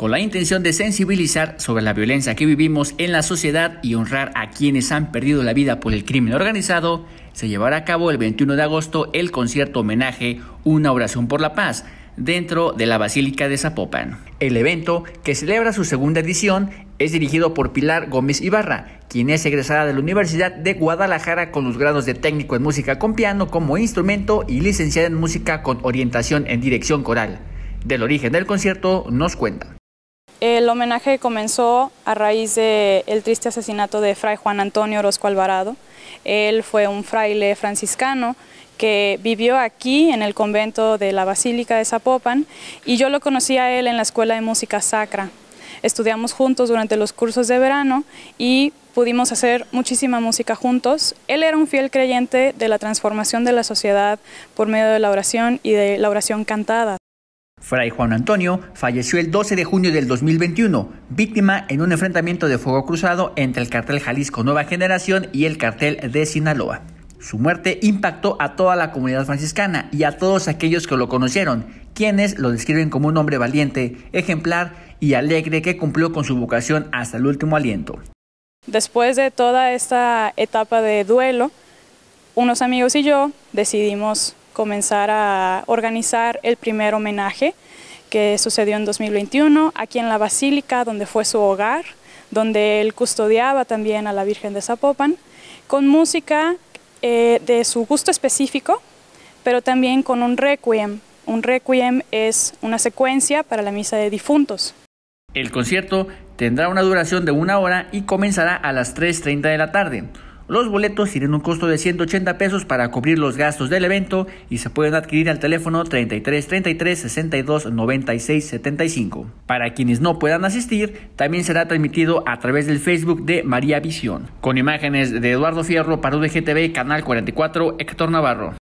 con la intención de sensibilizar sobre la violencia que vivimos en la sociedad y honrar a quienes han perdido la vida por el crimen organizado, se llevará a cabo el 21 de agosto el concierto homenaje Una oración por la paz dentro de la Basílica de Zapopan. El evento, que celebra su segunda edición, es dirigido por Pilar Gómez Ibarra, quien es egresada de la Universidad de Guadalajara con los grados de técnico en música con piano como instrumento y licenciada en música con orientación en dirección coral. Del origen del concierto nos cuenta. El homenaje comenzó a raíz del triste asesinato de Fray Juan Antonio Orozco Alvarado. Él fue un fraile franciscano que vivió aquí en el convento de la Basílica de Zapopan y yo lo conocí a él en la Escuela de Música Sacra. Estudiamos juntos durante los cursos de verano y pudimos hacer muchísima música juntos. Él era un fiel creyente de la transformación de la sociedad por medio de la oración y de la oración cantada. Fray Juan Antonio falleció el 12 de junio del 2021, víctima en un enfrentamiento de fuego cruzado entre el cartel Jalisco Nueva Generación y el cartel de Sinaloa. Su muerte impactó a toda la comunidad franciscana y a todos aquellos que lo conocieron, quienes lo describen como un hombre valiente, ejemplar y alegre que cumplió con su vocación hasta el último aliento. Después de toda esta etapa de duelo, unos amigos y yo decidimos comenzar a organizar el primer homenaje que sucedió en 2021 aquí en la Basílica, donde fue su hogar, donde él custodiaba también a la Virgen de Zapopan, con música eh, de su gusto específico, pero también con un requiem. Un requiem es una secuencia para la misa de difuntos. El concierto tendrá una duración de una hora y comenzará a las 3.30 de la tarde. Los boletos tienen un costo de 180 pesos para cubrir los gastos del evento y se pueden adquirir al teléfono 33 33 62 96 75. Para quienes no puedan asistir, también será transmitido a través del Facebook de María Visión. Con imágenes de Eduardo Fierro para UDGTV, Canal 44, Héctor Navarro.